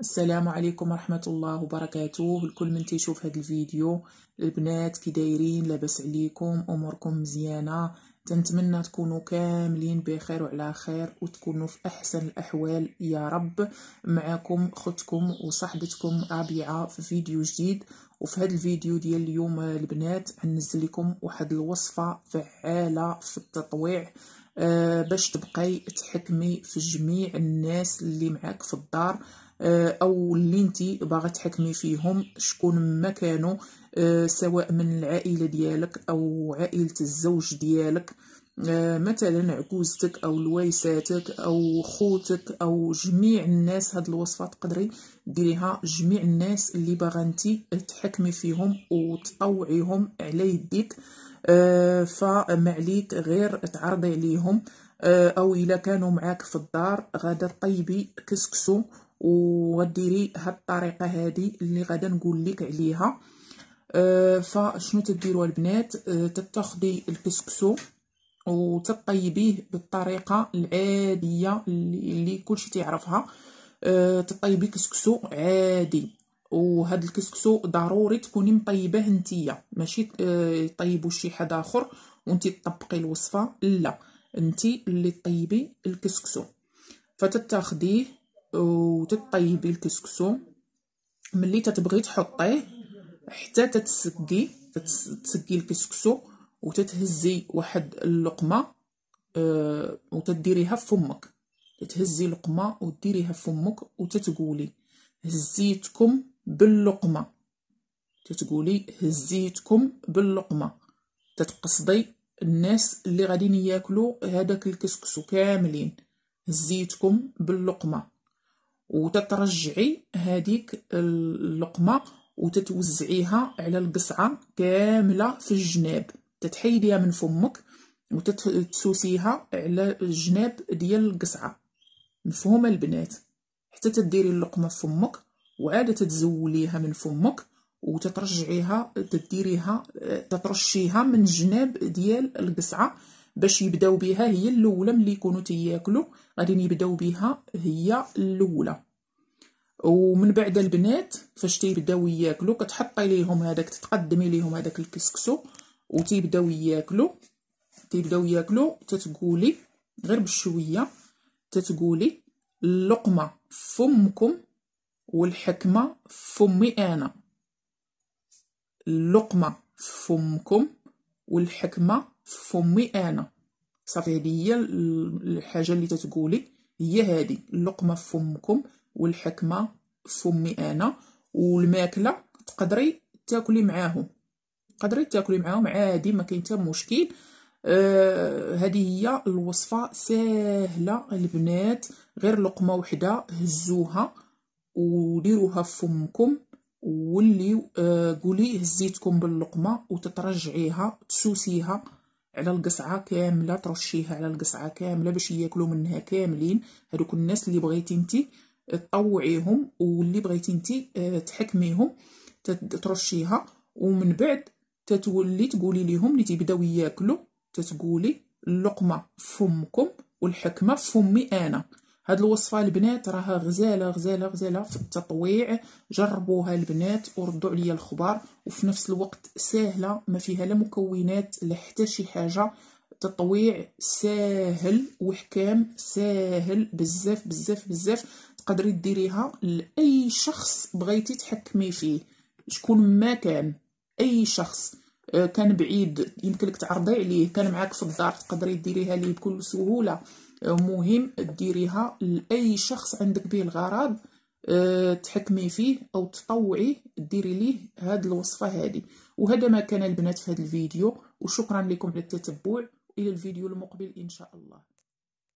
السلام عليكم ورحمة الله وبركاته لكل من تيشوف هذا الفيديو البنات كي دايرين لاباس عليكم اموركم مزيانه تنتمنى تكونوا كاملين بخير وعلى خير وتكونوا في احسن الاحوال يا رب معكم اختكم وصحبتكم ربيعه في فيديو جديد وفي هذا الفيديو ديال اليوم البنات هنزل لكم واحد الوصفه فعاله في التطويع أه باش تبقاي تحكمي في جميع الناس اللي معاك في الدار آه، او اللي انت باغا تحكمي فيهم شكون ما كانوا آه، سواء من العائله ديالك او عائله الزوج ديالك آه، مثلا عكوزتك او الويساتك او خوتك او جميع الناس هاد الوصفه تقدري ديريها جميع الناس اللي باغا انت تحكمي فيهم وتطوعيهم على يديك فما عليك غير تعرضي عليهم او الا كانوا معاك في الدار غادا طيبي كسكسو وغديري هاد الطريقه هادي اللي غادا نقول لك عليها أه، فشنو تديروا البنات أه، تتاخدي الكسكسو وتطيبيه بالطريقه العاديه اللي كلشي تيعرفها أه، تطيبي كسكسو عادي وهاد الكسكسو ضروري تكوني مطيباه نتيا ماشي يطيبو شي حد اخر وانت تطبقي الوصفه لا انت اللي طيبي الكسكسو فتتاخديه وتطيبي الكسكسو ملي تتبغي تحطيه حتى تتسقي تتسقي الكسكسو وتتهزي واحد اللقمه آه، وتديريها في فمك تهزي لقمه وديريها في فمك وتتقولي هزيتكم باللقمه تتقولي هزيتكم باللقمه تتقصدي الناس اللي غاديين ياكلوا هذاك الكسكسو كاملين هزيتكم باللقمه وتترجعي هذيك اللقمه وتتوزعيها على القصعه كامله في الجناب تتحيديها من فمك وتتسوسيها على الجناب ديال القصعه مفهومه البنات حتى تديري اللقمه في فمك وعاد تتزوليها من فمك وتترجعيها تديريها تترشيها من الجناب ديال القصعه باش يبداو بها هي الاولى ملي يكونوا تياكلوا غادي يبداو بها هي الاولى ومن بعد البنات فاش تيبداو ياكلوا كتحطي ليهم هذاك تتقدمي ليهم هذاك الكسكسو وتيبداو ياكلوا تيبداو ياكلوا تتقولي غير بشويه تتقولي اللقمه فمكم والحكمه فمي انا اللقمه فمكم والحكمه فمي انا صافي هذه هي الحاجه اللي تتقولي هي هذه اللقمه فمكم والحكمه فمي انا والماكله تقدري تاكلي معاهم تقدري تاكلي معاهم عادي ما كاين حتى مشكل آه هذه هي الوصفه سهله البنات غير لقمه وحده هزوها وديروها في فمكم واللي آه قولي هزيتكم باللقمه وتترجعيها تسوسيها على القصعه كامله ترشيها على القصعه كامله باش ياكلوا منها كاملين هذوك الناس اللي بغيتي انت تطوعيهم واللي بغيتي انت آه، تحكميهم ترشيها ومن بعد تتولي تقولي لهم اللي تيبداو ياكلوا تتقولي اللقمه فمكم والحكمه فمي انا هاد الوصفه البنات راها غزاله غزاله غزاله في التطويع جربوها البنات وردوا عليا الخبر وفي نفس الوقت ساهله ما فيها لا مكونات لا حتى شي حاجه تطويع ساهل وحكام ساهل بزاف بزاف بزاف تقدري ديريها لاي شخص بغيتي تحكمي فيه شكون ما كان اي شخص آه، كان بعيد يمكنك تعرضي عليه كان معاك في الدار تقدري ديريها ليه بكل سهوله آه، مهم ديريها لاي شخص عندك به الغرض آه، تحكمي فيه او تطوعي ديري ليه هاد الوصفه هذه وهذا ما كان البنات في هذا الفيديو وشكرا لكم على التتبع الى الفيديو المقبل ان شاء الله